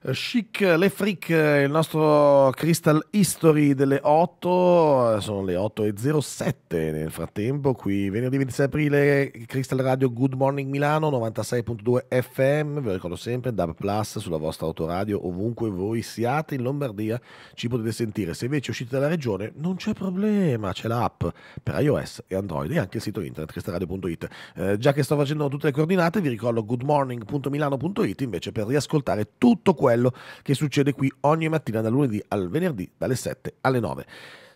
Eh, Chic Le Freak, eh, il nostro Crystal History delle 8, eh, sono le 8.07 nel frattempo, qui venerdì 26 aprile Crystal Radio Good Morning Milano 96.2 FM, vi ricordo sempre DAB Plus sulla vostra autoradio ovunque voi siate in Lombardia ci potete sentire, se invece uscite dalla regione non c'è problema, c'è l'app per iOS e Android e anche il sito internet crystalradio.it, eh, già che sto facendo tutte le coordinate vi ricordo goodmorning.milano.it invece per riascoltare tutto quello quello che succede qui ogni mattina dal lunedì al venerdì dalle 7 alle 9.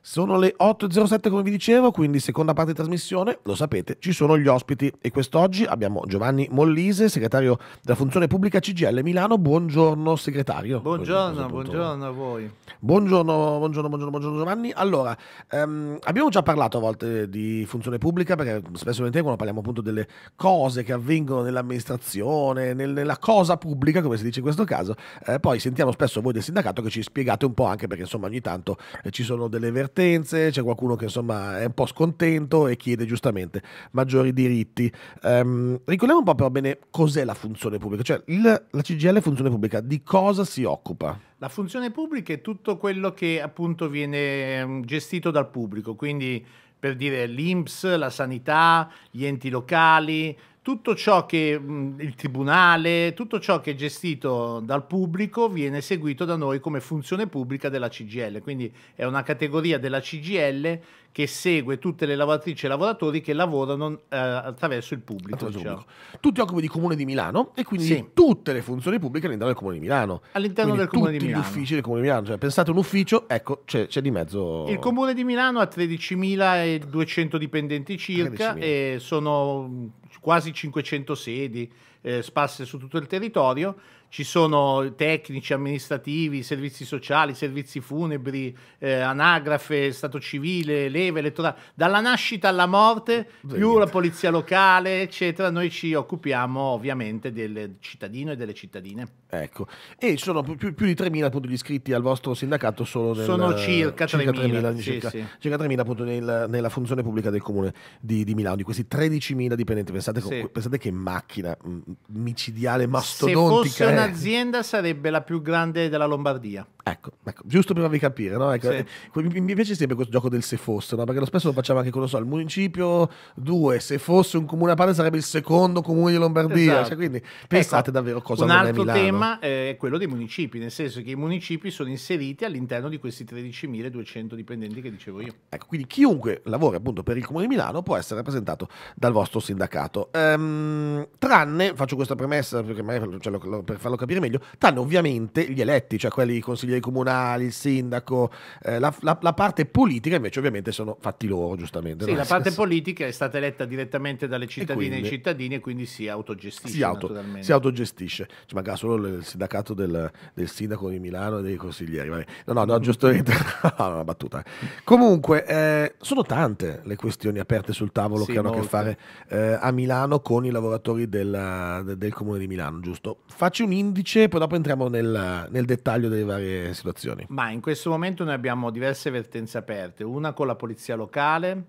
Sono le 8.07 come vi dicevo, quindi seconda parte di trasmissione, lo sapete, ci sono gli ospiti e quest'oggi abbiamo Giovanni Mollise, segretario della funzione pubblica CGL Milano. Buongiorno segretario. Buongiorno, buongiorno a voi. Buongiorno, buongiorno, buongiorno, buongiorno Giovanni. Allora, ehm, abbiamo già parlato a volte di funzione pubblica perché spesso quando parliamo appunto delle cose che avvengono nell'amministrazione, nella cosa pubblica, come si dice in questo caso, eh, poi sentiamo spesso voi del sindacato che ci spiegate un po' anche perché insomma ogni tanto eh, ci sono delle vertenze avvertenze, c'è qualcuno che insomma è un po' scontento e chiede giustamente maggiori diritti. Um, ricordiamo un po' però bene cos'è la funzione pubblica, cioè il, la CGL funzione pubblica, di cosa si occupa? La funzione pubblica è tutto quello che appunto viene ehm, gestito dal pubblico, quindi per dire l'INPS, la sanità, gli enti locali, tutto ciò che il tribunale, tutto ciò che è gestito dal pubblico viene seguito da noi come funzione pubblica della CGL, quindi è una categoria della CGL che segue tutte le lavoratrici e lavoratori che lavorano eh, attraverso il pubblico. Attraverso cioè. pubblico. Tu ti occupi di Comune di Milano e quindi sì. tutte le funzioni pubbliche all'interno del Comune di Milano. All'interno quindi del Comune di Milano. Tutti gli uffici del Comune di Milano, cioè pensate un ufficio, ecco c'è, di mezzo... Il Comune di Milano ha 13.200 dipendenti circa 13 e sono quasi 500 sedi eh, sparse su tutto il territorio ci sono tecnici, amministrativi, servizi sociali, servizi funebri, eh, anagrafe, stato civile, leve elettorale, dalla nascita alla morte, più la polizia locale, eccetera. Noi ci occupiamo ovviamente del cittadino e delle cittadine. Ecco, e sono più, più di 3.000 appunto gli iscritti al vostro sindacato solo nel, Sono circa 3.000, circa 3.000, sì, circa 3.000 appunto nel, nella funzione pubblica del comune di, di Milano, di questi 13.000 dipendenti. Pensate, sì. pensate che macchina mm, micidiale, mastodontica eh un'azienda sarebbe la più grande della Lombardia. Ecco, ecco giusto per farvi capire, no? ecco, sì. Eh, mi piace sempre questo gioco del se fosse, no? perché lo spesso lo facciamo anche con so, il municipio 2, se fosse un comune a parte sarebbe il secondo comune di Lombardia, cioè, esatto. cioè, quindi ecco, pensate ecco, davvero cosa un non è Milano. Un altro tema eh, è quello dei municipi, nel senso che i municipi sono inseriti all'interno di questi 13.200 dipendenti che dicevo io. Ecco, quindi chiunque lavora appunto per il comune di Milano può essere rappresentato dal vostro sindacato, ehm, tranne, faccio questa premessa perché magari per cioè, farla farlo capire meglio, tranne ovviamente gli eletti, cioè quelli i consiglieri comunali, il sindaco, eh, la, la, la, parte politica invece ovviamente sono fatti loro, giustamente. Sì, la parte sì. politica è stata eletta direttamente dalle cittadine e, quindi, cittadini e quindi si autogestisce. Si, auto, si autogestisce, ci manca solo il sindacato del, del sindaco di Milano e dei consiglieri. Vabbè. No, no, no, mm-hmm. giustamente, una battuta. Eh. Comunque, eh, sono tante le questioni aperte sul tavolo sì, che hanno molte. a che fare eh, a Milano con i lavoratori della, del comune di Milano, giusto? Facci un'idea indice, poi dopo entriamo nel, nel, dettaglio delle varie situazioni. Ma in questo momento noi abbiamo diverse vertenze aperte, una con la polizia locale,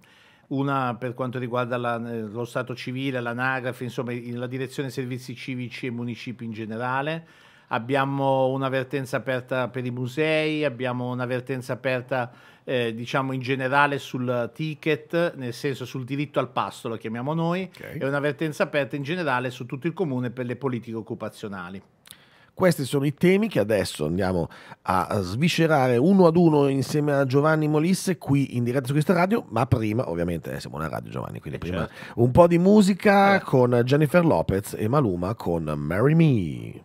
una per quanto riguarda la, eh, lo Stato civile, l'anagrafe, insomma la direzione servizi civici e municipi in generale. Abbiamo una vertenza aperta per i musei, abbiamo una vertenza aperta eh, diciamo in generale sul ticket, nel senso sul diritto al pasto, lo chiamiamo noi, okay. e una vertenza aperta in generale su tutto il comune per le politiche occupazionali. Questi sono i temi che adesso andiamo a sviscerare uno ad uno insieme a Giovanni Molisse qui in diretta su questa radio, ma prima ovviamente eh, siamo una radio Giovanni, quindi eh, prima certo. un po' di musica eh. con Jennifer Lopez e Maluma con Mary Me.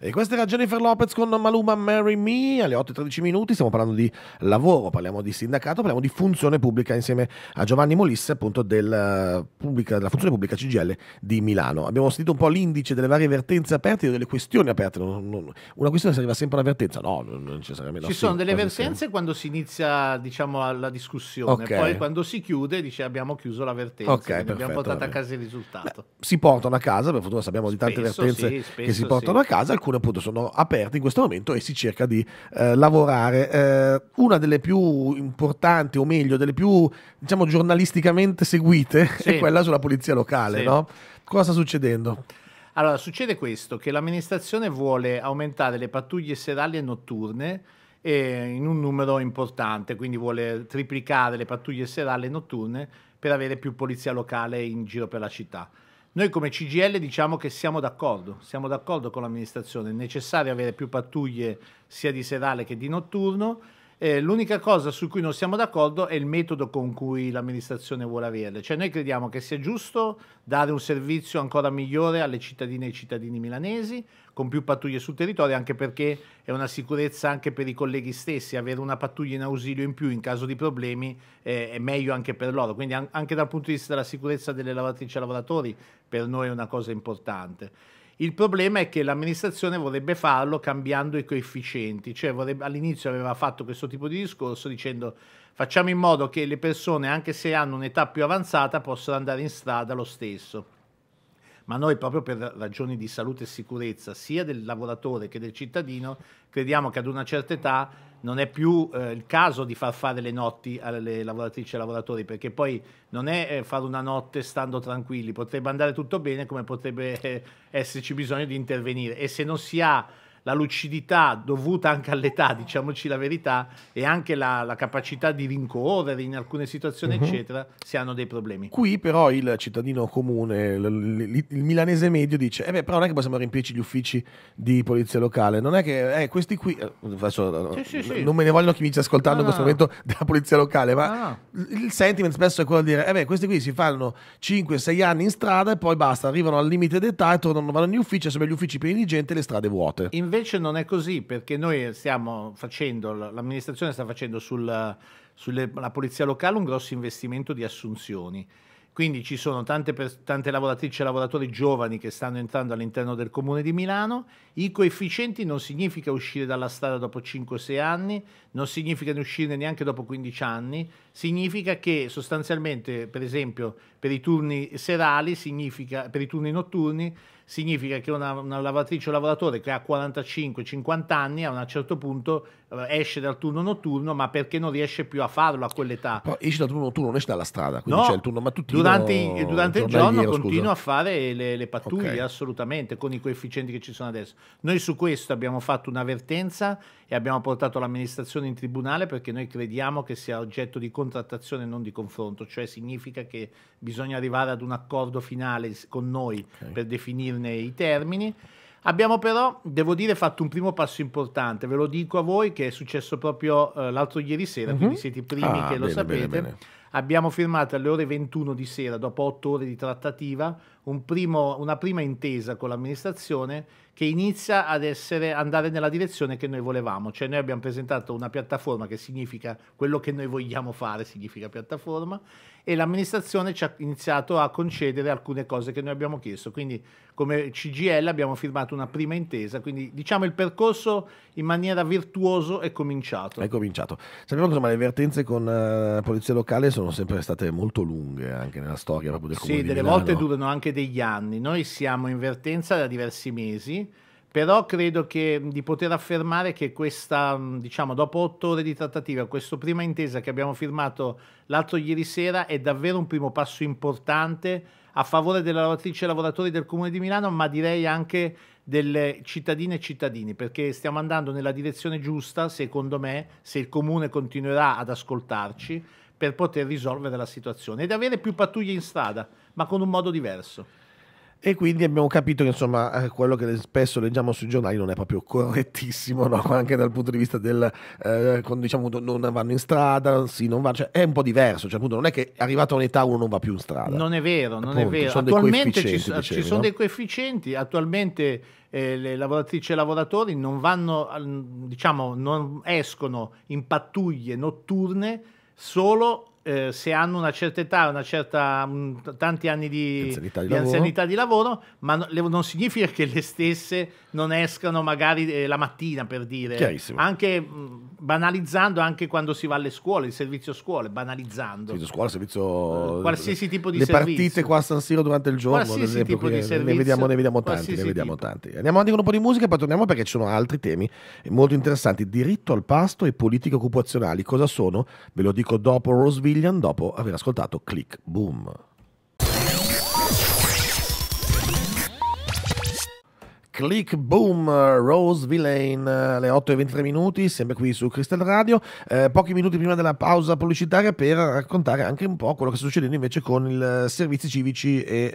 E questa era Jennifer Lopez con Maluma Marry Me alle 8.13 minuti. Stiamo parlando di lavoro, parliamo di sindacato, parliamo di funzione pubblica insieme a Giovanni Molisse, appunto del, eh, pubblica, della funzione pubblica CGL di Milano. Abbiamo sentito un po' l'indice delle varie vertenze aperte o delle questioni aperte. Non, non, una questione si arriva sempre a una vertenza? No, non necessariamente. Ci no, sono sì, delle vertenze sì. quando si inizia, diciamo, la discussione, okay. poi quando si chiude, dice abbiamo chiuso la vertenza, okay, perfetto, abbiamo portato a casa il risultato. Beh, si portano a casa, per fortuna sappiamo di tante vertenze sì, spesso, che si portano a casa alcuni appunto sono aperte in questo momento e si cerca di eh, lavorare. Eh, una delle più importanti, o meglio, delle più diciamo giornalisticamente seguite sì. è quella sulla polizia locale. Sì. No? Cosa sta succedendo? Allora, succede questo, che l'amministrazione vuole aumentare le pattuglie serali e notturne eh, in un numero importante, quindi vuole triplicare le pattuglie serali e notturne per avere più polizia locale in giro per la città. Noi come CGL diciamo che siamo d'accordo, siamo d'accordo con l'amministrazione, è necessario avere più pattuglie sia di serale che di notturno eh, l'unica cosa su cui non siamo d'accordo è il metodo con cui l'amministrazione vuole averle. Cioè noi crediamo che sia giusto dare un servizio ancora migliore alle cittadine e ai cittadini milanesi, con più pattuglie sul territorio, anche perché è una sicurezza anche per i colleghi stessi, avere una pattuglia in ausilio in più in caso di problemi eh, è meglio anche per loro. Quindi an- anche dal punto di vista della sicurezza delle lavoratrici e lavoratori per noi è una cosa importante. Il problema è che l'amministrazione vorrebbe farlo cambiando i coefficienti, cioè vorrebbe, all'inizio aveva fatto questo tipo di discorso dicendo facciamo in modo che le persone, anche se hanno un'età più avanzata, possano andare in strada lo stesso ma noi proprio per ragioni di salute e sicurezza sia del lavoratore che del cittadino crediamo che ad una certa età non è più eh, il caso di far fare le notti alle lavoratrici e ai lavoratori, perché poi non è eh, fare una notte stando tranquilli, potrebbe andare tutto bene come potrebbe eh, esserci bisogno di intervenire e se non si ha la lucidità dovuta anche all'età, diciamoci la verità, e anche la, la capacità di rincorrere in alcune situazioni, uh mhm. -huh. eccetera, si hanno dei problemi. Qui però il cittadino comune, il, il milanese medio dice, eh beh, però non è che possiamo riempirci gli uffici di polizia locale, non è che eh, questi qui, eh, adesso, eh, sì, sì, sì. non me ne vogliono chi mi sta ascoltando no, in questo momento della polizia locale, ma no. il sentiment spesso è quello di dire, eh beh, questi qui si fanno 5-6 anni in strada e poi basta, arrivano al limite d'età e tornano, vanno negli uffici, sono gli uffici pieni di gente e le strade vuote. Invece invece non è così perché noi stiamo facendo, l'amministrazione sta facendo sulla polizia locale un grosso investimento di assunzioni. Quindi ci sono tante, tante, lavoratrici e lavoratori giovani che stanno entrando all'interno del comune di Milano. I coefficienti non significa uscire dalla strada dopo 5-6 anni, non significa uscire neanche dopo 15 anni, significa che sostanzialmente, per esempio, per i turni serali, per i turni notturni, significa che una, una lavatrice o lavoratore che ha 45-50 anni a un certo punto eh, esce dal turno notturno, ma perché non riesce più a farlo a quell'età. Poi esce dal turno notturno, non esce dalla strada, quindi no, c'è il turno mattutino. Durante, durante il giorno continua a fare le, le pattuglie, okay. assolutamente, con i coefficienti che ci sono adesso. Noi su questo abbiamo fatto un'avvertenza e abbiamo portato l'amministrazione in tribunale perché noi crediamo che sia oggetto di contrattazione e non di confronto, cioè significa che bisogna arrivare ad un accordo finale con noi okay. per definire nei termini. Abbiamo però, devo dire, fatto un primo passo importante, ve lo dico a voi che è successo proprio eh, l'altro ieri sera, mm-hmm. quindi mhm. siete i primi ah, che lo bene, sapete. Bene, bene. Abbiamo firmato alle ore 21 di sera, dopo otto ore di trattativa, un primo, una prima intesa con l'amministrazione che inizia ad essere, andare nella direzione che noi volevamo, cioè noi abbiamo presentato una piattaforma che significa quello che noi vogliamo fare, significa piattaforma, e l'amministrazione ci ha iniziato a concedere alcune cose che noi abbiamo chiesto, quindi come CGL abbiamo firmato una prima intesa, quindi diciamo il percorso in maniera virtuoso è cominciato. È cominciato. Sappiamo che le vertenze con eh, la polizia locale sono sempre state molto lunghe anche nella storia proprio del Comune Sì, delle Milano. volte durano anche degli anni, noi siamo in vertenza da diversi mesi, però credo che, di poter affermare che questa, diciamo, dopo otto ore di trattativa, questa prima intesa che abbiamo firmato l'altro ieri sera è davvero un primo passo importante a favore delle lavoratrici e lavoratori del Comune di Milano, ma direi anche delle cittadine e cittadini, perché stiamo andando nella direzione giusta, secondo me, se il Comune continuerà ad ascoltarci, per poter risolvere la situazione ed avere più pattuglie in strada ma con un modo diverso. E quindi abbiamo capito che insomma eh, quello che spesso leggiamo sui giornali non è proprio correttissimo, no? anche dal punto di vista del eh, quando diciamo non vanno in strada, sì, non va, cioè, è un po' diverso, cioè, appunto, non è che arrivato a un'età uno non va più in strada. Non è vero, appunto, non è vero. Attualmente ci, dicevi, ci, sono no? dei coefficienti, attualmente eh, le lavoratrici e i lavoratori non vanno, diciamo, non escono in pattuglie notturne solo eh, se hanno una certa età, una certa, mh, tanti anni di, anzianità di, di anzianità di, lavoro, ma no, non significa che le stesse non escano magari eh, la mattina per dire, anche mh, banalizzando anche quando si va alle scuole, il servizio scuole, banalizzando. Servizio scuola, servizio... Eh, qualsiasi tipo di le servizio. Le partite qua a San Siro durante il giorno, qualsiasi ad esempio, servizio, ne vediamo, ne vediamo tanti, ne vediamo tanti. Andiamo avanti con un po' di musica e poi torniamo perché ci sono altri temi eh, molto interessanti. Diritto al pasto e politiche occupazionali, cosa sono? Ve lo dico dopo Roseville Gillian dopo aver ascoltato Click Boom. Click Boom Rose Villain eh, alle 8 e 23 minuti, sempre qui su Crystal Radio. Eh, pochi minuti prima della pausa pubblicitaria per raccontare anche un po' quello che sta succedendo invece con i servizi civici e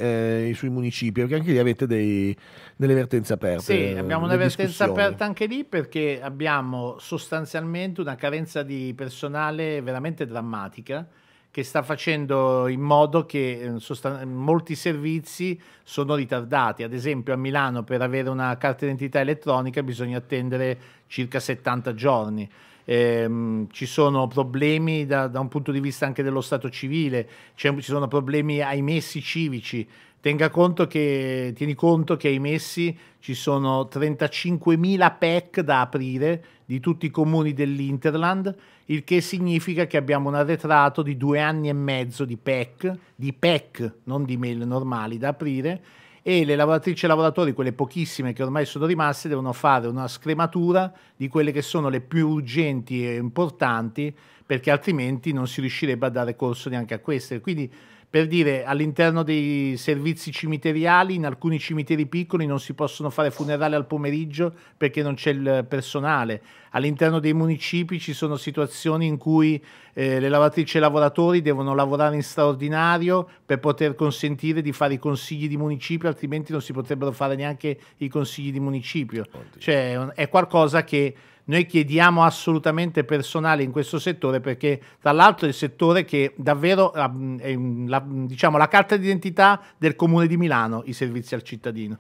eh, sui municipi, perché anche lì avete dei, delle vertenze aperte. Sì, abbiamo una vertenza aperta anche lì perché abbiamo sostanzialmente una carenza di personale veramente drammatica che sta facendo in modo che eh, sostan- molti servizi sono ritardati. Ad esempio a Milano per avere una carta d'identità elettronica bisogna attendere circa 70 giorni. Eh, ci sono problemi da, da, un punto di vista anche dello stato civile, ci sono problemi ai messi civici Tenga conto che, tieni conto che ai Messi ci sono 35.000 PEC da aprire di tutti i comuni dell'Interland, il che significa che abbiamo un arretrato di due anni e mezzo di PEC, di PEC, non di mail normali da aprire, e le lavoratrici e lavoratori, quelle pochissime che ormai sono rimaste, devono fare una scrematura di quelle che sono le più urgenti e importanti, perché altrimenti non si riuscirebbe a dare corso neanche a queste. Quindi per dire all'interno dei servizi cimiteriali in alcuni cimiteri piccoli non si possono fare funerali al pomeriggio perché non c'è il personale all'interno dei municipi ci sono situazioni in cui eh, le lavatrici e i lavoratori devono lavorare in straordinario per poter consentire di fare i consigli di municipio altrimenti non si potrebbero fare neanche i consigli di municipio Oddio. cioè è qualcosa che noi chiediamo assolutamente personale in questo settore perché tra l'altro è il settore che davvero ah, è la, diciamo, la carta d'identità del comune di Milano, i servizi al cittadino.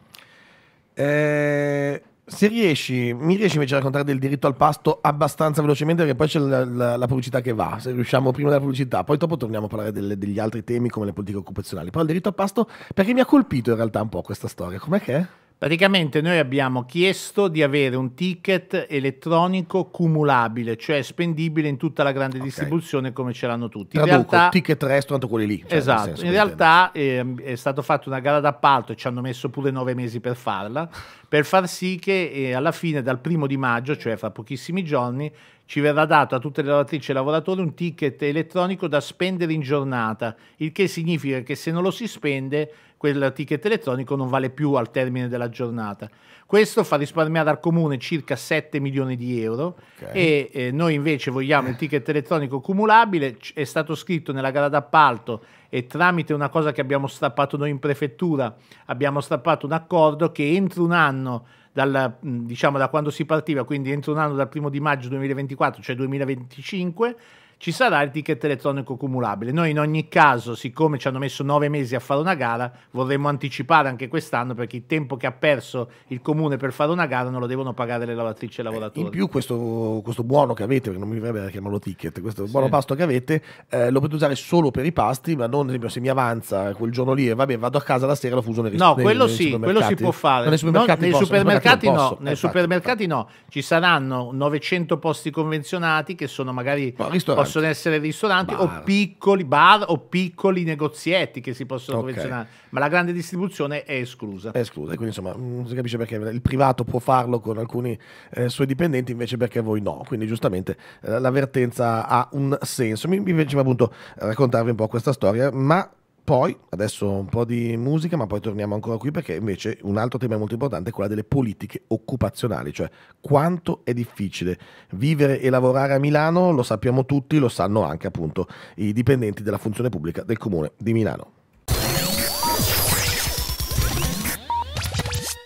Eh, se riesci, mi riesci invece a raccontare del diritto al pasto abbastanza velocemente perché poi c'è la, la, la pubblicità che va, se riusciamo prima della pubblicità, poi dopo torniamo a parlare delle, degli altri temi come le politiche occupazionali, però il diritto al pasto perché mi ha colpito in realtà un po' questa storia, com'è che è? Praticamente noi abbiamo chiesto di avere un ticket elettronico cumulabile, cioè spendibile in tutta la grande okay. distribuzione come ce l'hanno tutti. Traduco, in realtà, ticket restaurant quelli lì. Cioè esatto, in realtà eh, è stata fatta una gara d'appalto e ci hanno messo pure nove mesi per farla, per far sì che eh, alla fine dal primo di maggio, cioè fra pochissimi giorni, ci verrà dato a tutte le lavoratrici e lavoratori un ticket elettronico da spendere in giornata, il che significa che se non lo si spende quel ticket elettronico non vale più al termine della giornata. Questo fa risparmiare al comune circa 7 milioni di euro okay. e eh, noi invece vogliamo il ticket elettronico cumulabile, C- è stato scritto nella gara d'appalto e tramite una cosa che abbiamo strappato noi in prefettura abbiamo strappato un accordo che entro un anno dal, diciamo, da quando si partiva, quindi entro un anno dal primo di maggio 2024, cioè 2025, ci sarà il ticket elettronico cumulabile. Noi in ogni caso, siccome ci hanno messo nove mesi a fare una gara, vorremmo anticipare anche quest'anno perché il tempo che ha perso il comune per fare una gara non lo devono pagare le lavatrici e i eh, lavoratori. in più questo, questo buono che avete, perché non mi verrebbe da chiamarlo ticket, questo sì. buono pasto che avete eh, lo potete usare solo per i pasti, ma non esempio, se mi avanza quel giorno lì e vabbè vado a casa la sera lo fuso nel No, nei, quello nei, sì, quello si può fare. nei supermercati, no, nei supermercati, no, posso, nei esatto, supermercati esatto. no, ci saranno 900 posti convenzionati che sono magari... Ma, possono essere ristoranti bar. o piccoli bar o piccoli negozietti che si possono okay. convenzionare, ma la grande distribuzione è esclusa. È esclusa, quindi insomma non mm, si capisce perché il privato può farlo con alcuni eh, suoi dipendenti invece perché voi no, quindi giustamente eh, l'avvertenza ha un senso. Mi, mi piaceva appunto eh, raccontarvi un po' questa storia, ma poi, adesso un po' di musica, ma poi torniamo ancora qui perché invece un altro tema molto importante è quello delle politiche occupazionali, cioè quanto è difficile vivere e lavorare a Milano, lo sappiamo tutti, lo sanno anche appunto i dipendenti della funzione pubblica del comune di Milano.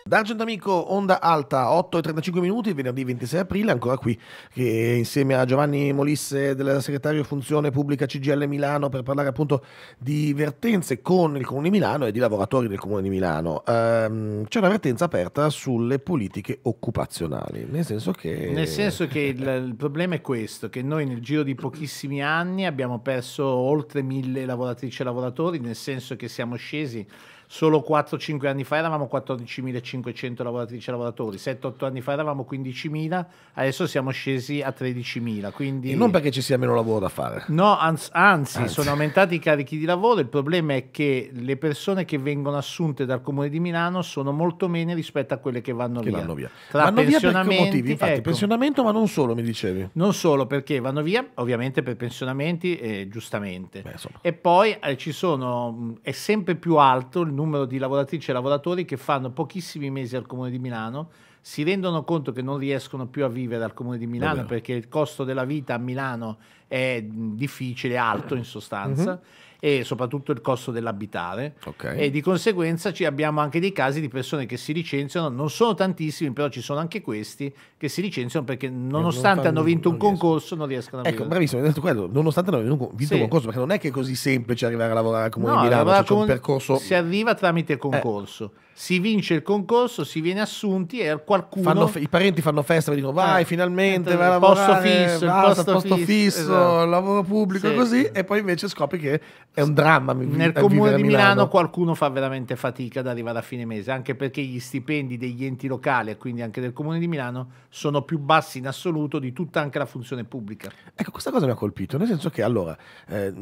D'Argento Amico, onda alta, 8 e 35 minuti, venerdì 26 aprile, ancora qui insieme a Giovanni Molisse del segretario Funzione Pubblica CGL Milano per parlare appunto di vertenze con il Comune di Milano e di lavoratori del Comune di Milano. Ehm, c'è una vertenza aperta sulle politiche occupazionali, nel senso che... Nel senso che il, il problema è questo, che noi nel giro di pochissimi anni abbiamo perso oltre mille lavoratrici e lavoratori, nel senso che siamo scesi solo 4-5 anni fa eravamo 14.500 lavoratrici e lavoratori, 7-8 anni fa eravamo 15.000, adesso siamo scesi a 13.000. Quindi... E non perché ci sia meno lavoro da fare. No, anzi, anzi, anzi, sono aumentati i carichi di lavoro, il problema è che le persone che vengono assunte dal Comune di Milano sono molto meno rispetto a quelle che vanno che via. Vanno via. Tra vanno pensionamenti, via motivi, infatti, ecco. pensionamento ma non solo mi dicevi. Non solo perché vanno via ovviamente per pensionamenti eh, giustamente. Beh, e poi eh, ci sono, è sempre più alto il numero di lavoratrici e lavoratori che fanno pochissimi mesi al Comune di Milano, si rendono conto che non riescono più a vivere al Comune di Milano perché il costo della vita a Milano è difficile, alto in mm-hmm. sostanza. Mm-hmm e soprattutto il costo dell'abitare okay. e di conseguenza ci abbiamo anche dei casi di persone che si licenziano, non sono tantissimi però ci sono anche questi che si licenziano perché nonostante non hanno vinto un concorso non riescono a ecco, vivere. Ecco, bravissimo, hai detto quello, nonostante hanno vinto sì. un concorso perché non è che è così semplice arrivare a lavorare come Comune no, di Milano, cioè, c'è un percorso... Si arriva tramite concorso. Eh si vince il concorso, si viene assunti e qualcuno... Fanno, I parenti fanno festa, mi dicono vai eh, finalmente, eh, vai a posto fisso, basta, posto, posto, fisso, esatto. lavoro pubblico, sì. così, e poi invece scopri che è un dramma. Nel comune di Milano, Milano qualcuno fa veramente fatica ad arrivare a fine mese, anche perché gli stipendi degli enti locali e quindi anche del comune di Milano sono più bassi in assoluto di tutta anche la funzione pubblica. Ecco, questa cosa mi ha colpito, nel senso che allora, eh,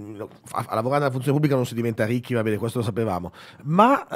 a, a lavorare nella funzione pubblica non si diventa ricchi, va bene, questo lo sapevamo, ma...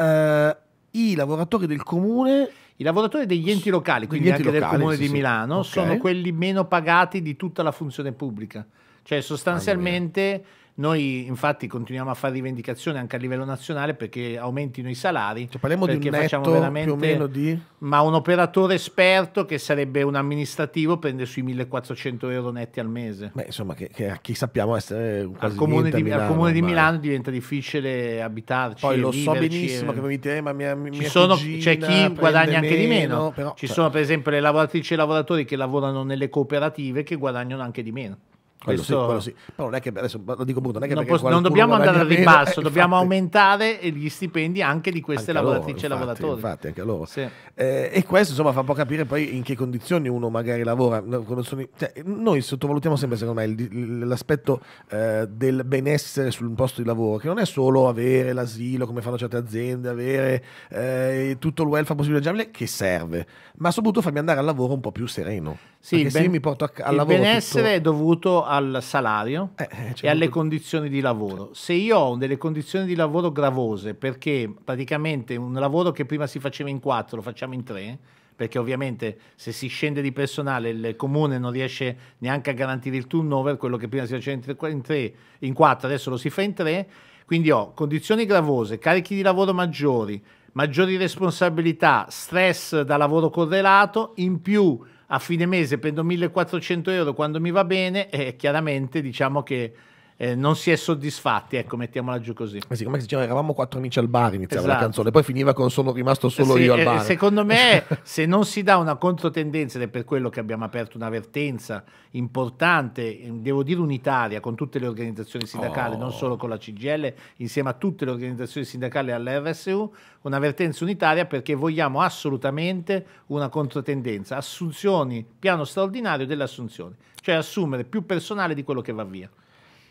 Eh, i lavoratori del comune i lavoratori degli enti locali, quindi enti anche locali, del comune sì, di Milano, okay. sono quelli meno pagati di tutta la funzione pubblica. Cioè sostanzialmente noi infatti continuiamo a fare rivendicazioni anche a livello nazionale perché aumentino i salari. Cioè, parliamo di un netto più o meno di... Ma un operatore esperto che sarebbe un amministrativo prende sui 1400 euro netti al mese. Beh, insomma, che, che a chi sappiamo essere quasi al comune, di Milano, al comune di Milano diventa difficile abitarci. Poi lo so benissimo e... Eh. che mi dite, eh, ma mia, mia Ci sono, c'è chi guadagna meno, anche di meno. Però, Ci cioè... sono per esempio le lavoratrici e i lavoratori che lavorano nelle cooperative che guadagnano anche di meno. Quello questo... sì, quello sì. Però non è che adesso lo dico appunto, non è che non, posso, non dobbiamo andare al ribasso, eh, dobbiamo aumentare gli stipendi anche di queste anche lavoratrici loro, e lavoratori. Infatti, anche loro. Sì. Eh, e questo insomma fa un po' capire poi in che condizioni uno magari lavora. Cioè, noi sottovalutiamo sempre, secondo me, l'aspetto eh, del benessere sul posto di lavoro, che non è solo avere l'asilo, come fanno certe aziende, avere eh, tutto il welfare possibile, che serve, ma soprattutto farmi andare al lavoro un po' più sereno. Sì, ben, se mi porto a, al il lavoro. benessere tutto... è dovuto al salario eh, eh e alle condizioni di lavoro. Se io ho delle condizioni di lavoro gravose, perché praticamente un lavoro che prima si faceva in quattro lo facciamo in tre, perché ovviamente se si scende di personale il comune non riesce neanche a garantire il turnover, quello che prima si faceva in, tre, in, tre, in quattro adesso lo si fa in tre, quindi ho condizioni gravose, carichi di lavoro maggiori, maggiori responsabilità, stress da lavoro correlato, in più a fine mese prendo 1400 euro quando mi va bene e eh, chiaramente diciamo che eh, non si è soddisfatti, ecco, mettiamola giù così. Ma eh siccome si eravamo quattro amici al bar, iniziava esatto. la canzone, poi finiva con sono rimasto solo sì, io al eh, bar. Secondo me se non si dà una controtendenza, ed è per quello che abbiamo aperto una vertenza importante, ehm, devo dire unitaria, con tutte le organizzazioni sindacali, oh. non solo con la CGL, insieme a tutte le organizzazioni sindacali e all'RSU, una vertenza unitaria perché vogliamo assolutamente una controtendenza, assunzioni, piano straordinario delle assunzioni, cioè assumere più personale di quello che va via.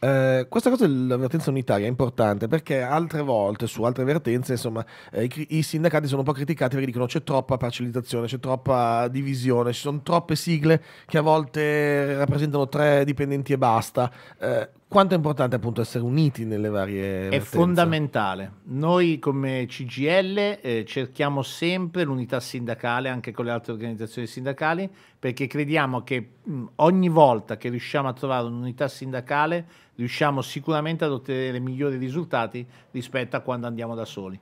Eh, questa cosa dell'avvertenza unitaria è importante perché altre volte su altre avvertenze insomma, eh, i, i, sindacati sono un po' criticati perché dicono c'è troppa parcializzazione, c'è troppa divisione, ci sono troppe sigle che a volte rappresentano tre dipendenti e basta. Eh, quanto è importante appunto essere uniti nelle varie... È vertenze. fondamentale. Noi come CGL eh, cerchiamo sempre l'unità sindacale anche con le altre organizzazioni sindacali perché crediamo che mh, ogni volta che riusciamo a trovare un'unità sindacale riusciamo sicuramente ad ottenere migliori risultati rispetto a quando andiamo da soli.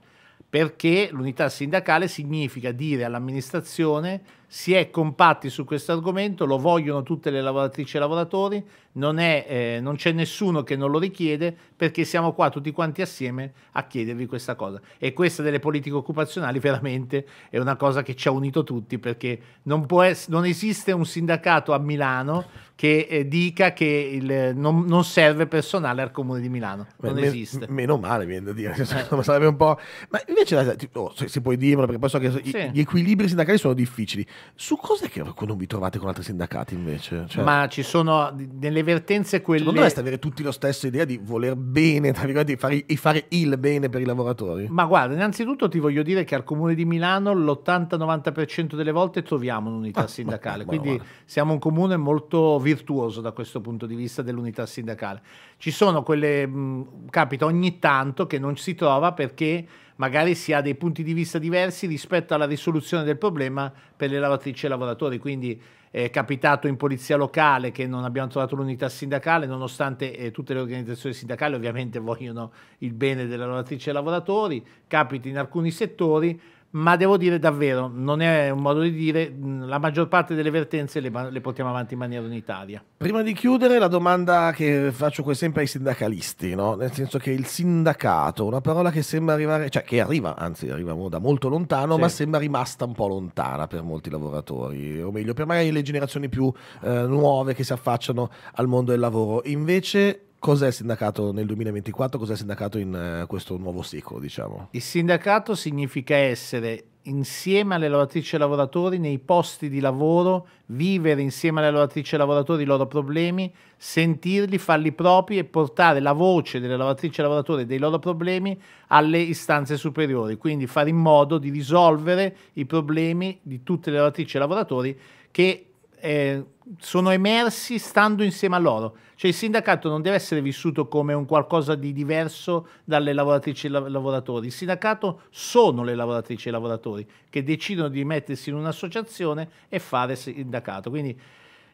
Perché l'unità sindacale significa dire all'amministrazione si è compatti su questo argomento, lo vogliono tutte le lavoratrici e lavoratori, non, eh, non c'è nessuno che non lo richiede perché siamo qua tutti quanti assieme a chiedervi questa cosa. E questa delle politiche occupazionali veramente è una cosa che ci ha unito tutti perché non, non esiste un sindacato a Milano che eh, dica che il, non, non, serve personale al comune di Milano. Non Beh, esiste. meno male, viene da dire. Cioè, eh. Sarebbe un po'... Ma invece oh, se, se puoi dirlo, perché poi so che sì. gli equilibri sindacali sono difficili. Su cos'è che non vi trovate con altri sindacati invece? Cioè, Ma ci sono delle vertenze quelle... Non dovreste avere tutti la stessa idea di voler bene, tra virgolette, di fare, di fare il bene per i lavoratori. Ma guarda, innanzitutto ti voglio dire che al Comune di Milano l'80-90% delle volte troviamo un'unità ah, sindacale, ma, quindi ma, siamo un comune molto virtuoso da questo punto di vista dell'unità sindacale. Ci sono quelle, mh, capita ogni tanto che non si trova perché magari si ha dei punti di vista diversi rispetto alla risoluzione del problema per le lavatrici e i lavoratori. Quindi è capitato in polizia locale che non abbiamo trovato l'unità sindacale, nonostante eh, tutte le organizzazioni sindacali ovviamente vogliono il bene delle lavatrici e dei lavoratori, capita in alcuni settori ma devo dire davvero, non è un modo di dire, mm, la maggior parte delle vertenze le, le portiamo avanti in maniera unitaria. Prima di chiudere, la domanda che faccio sempre ai sindacalisti, no? nel senso che il sindacato, una parola che sembra arrivare, cioè che arriva, anzi arriva da molto lontano, sì. ma sembra rimasta un po' lontana per molti lavoratori, o meglio, per magari le generazioni più eh, nuove che si affacciano al mondo del lavoro. Invece cos'è il sindacato nel 2024, cos'è il sindacato in uh, questo nuovo secolo, diciamo? Il sindacato significa essere insieme alle lavoratrici e lavoratori nei posti di lavoro, vivere insieme alle lavoratrici e lavoratori i loro problemi, sentirli, farli propri e portare la voce delle lavoratrici e lavoratori e dei loro problemi alle istanze superiori, quindi fare in modo di risolvere i problemi di tutte le lavoratrici e lavoratori che eh, sono emersi stando insieme a loro. Cioè il sindacato non deve essere vissuto come un qualcosa di diverso dalle lavoratrici e la- lavoratori. Il sindacato sono le lavoratrici e i lavoratori che decidono di mettersi in un'associazione e fare sindacato. Quindi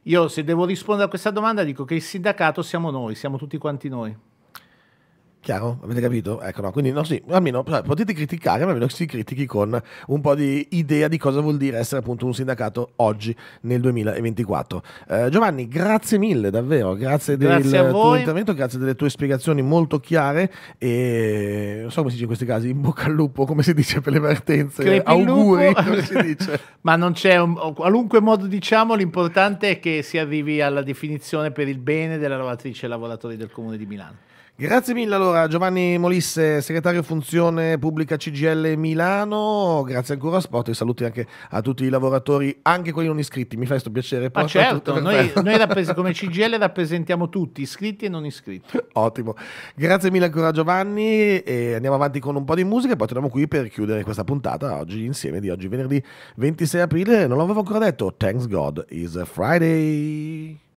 io se devo rispondere a questa domanda dico che il sindacato siamo noi, siamo tutti quanti noi. Chiaro? Avete capito? Ecco, no, quindi no, sì, almeno potete criticare, ma almeno si critichi con un po' di idea di cosa vuol dire essere appunto un sindacato oggi nel 2024. Eh, Giovanni, grazie mille davvero, grazie, grazie del tuo intervento, grazie delle tue spiegazioni molto chiare e non so come si dice in questi casi, in bocca al lupo, come si dice per le vertenze, auguri, come si dice. ma non c'è, un, qualunque modo diciamo, l'importante è che si arrivi alla definizione per il bene della lavoratrice e lavoratori del Comune di Milano. Grazie mille allora Giovanni Molisse, segretario funzione pubblica CGL Milano, grazie ancora a Sport e saluti anche a tutti i lavoratori, anche quelli non iscritti, mi fa questo piacere. Ma certo, noi, noi come CGL rappresentiamo tutti, iscritti e non iscritti. Ottimo, grazie mille ancora Giovanni e andiamo avanti con un po' di musica e poi torniamo qui per chiudere questa puntata oggi insieme di oggi venerdì 26 aprile, non l'avevo ancora detto, Thanks God is Friday.